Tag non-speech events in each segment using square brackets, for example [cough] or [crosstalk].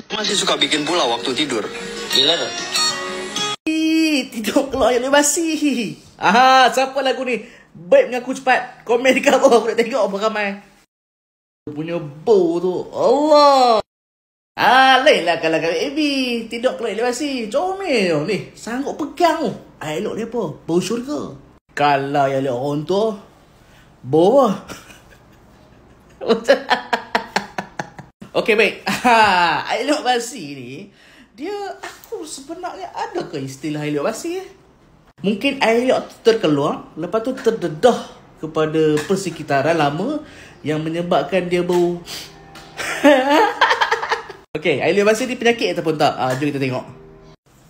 masih suka bikin pula waktu tidur. Gila dah. tidur keluar yang basi. Aha, siapa lagu ni? Baik dengan aku cepat. Komen dekat bawah aku nak tengok apa ramai. Punya bau tu. Allah. Ah, leh lah kalau kami AB. Eh, tidur keluar yang basi. Comel Ni, sanggup pegang Ayo Air elok Bau surga. Kalau yang lihat orang tu. Bawah. [laughs] Okay baik ha, [laughs] Elok basi ni Dia aku sebenarnya ada ke istilah elok basi eh? Mungkin air terkeluar Lepas tu terdedah kepada persekitaran lama Yang menyebabkan dia bau [laughs] Okay, air basi ni penyakit ataupun tak? Uh, jom kita tengok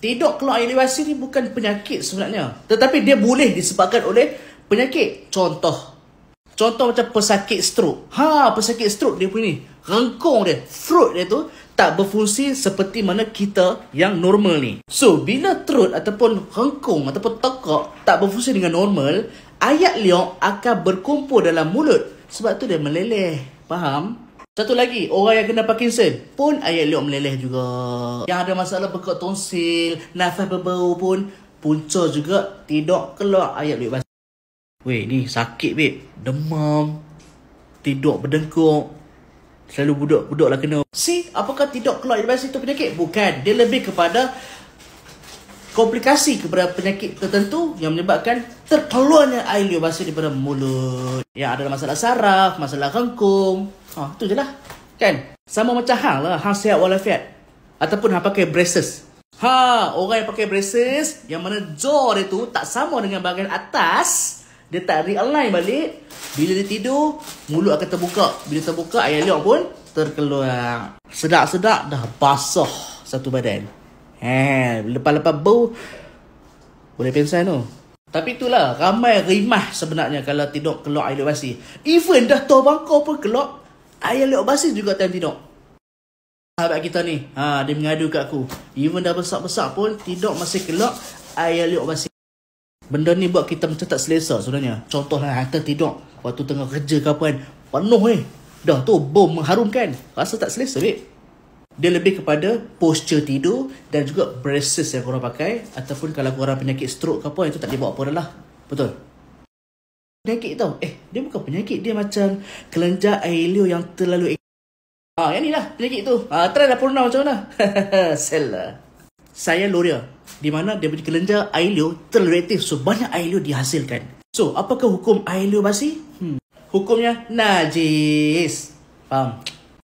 Tidak keluar air basi ni bukan penyakit sebenarnya Tetapi dia boleh disebabkan oleh penyakit Contoh Contoh macam pesakit strok. Ha, pesakit strok dia punya ni. Rengkung dia, throat dia tu tak berfungsi seperti mana kita yang normal ni. So, bila throat ataupun rengkung ataupun tekak tak berfungsi dengan normal, ayat liok akan berkumpul dalam mulut. Sebab tu dia meleleh. Faham? Satu lagi, orang yang kena Parkinson pun ayat liok meleleh juga. Yang ada masalah bekak tonsil, nafas berbau pun punca juga tidak keluar ayat liok basah. Weh ni sakit babe Demam Tidur berdengkuk Selalu budak-budak lah kena si apakah tidur keluar dari situ penyakit Bukan Dia lebih kepada Komplikasi kepada penyakit tertentu Yang menyebabkan Terkeluarnya air liur basah daripada mulut Yang ada masalah saraf Masalah kengkung Ha tu je lah Kan Sama macam hal lah Hang sihat walafiat Ataupun hang pakai braces Ha, orang yang pakai braces yang mana jaw dia tu tak sama dengan bahagian atas dia tak realign balik Bila dia tidur Mulut akan terbuka Bila terbuka air liur pun Terkeluar Sedap-sedap dah basah Satu badan Eh, Lepas-lepas bau Boleh pensan tu Tapi itulah Ramai rimah sebenarnya Kalau tidur keluar air liur basih Even dah tua bangkau pun keluar Air liur basih juga time tidur Sahabat kita ni ha, Dia mengadu kat aku Even dah besar-besar pun Tidur masih keluar Air liur basi. Benda ni buat kita macam tak selesa sebenarnya. Contohlah kita tidur waktu tengah kerja ke apa kan. Penuh eh. Dah tu bom mengharumkan. Rasa tak selesa babe. Dia lebih kepada posture tidur dan juga braces yang korang pakai. Ataupun kalau korang penyakit stroke ke apa, itu tak dibawa apa lah. Betul? Penyakit tau. Eh, dia bukan penyakit. Dia macam kelenjar air liur yang terlalu... ah yang ni lah penyakit tu. Ha, try dah purna macam mana. [laughs] Seller. Lah saya L'Oreal di mana dia punya air liur terlalu so banyak liur dihasilkan. So, apakah hukum Ailio basi? Hmm. Hukumnya najis. Faham?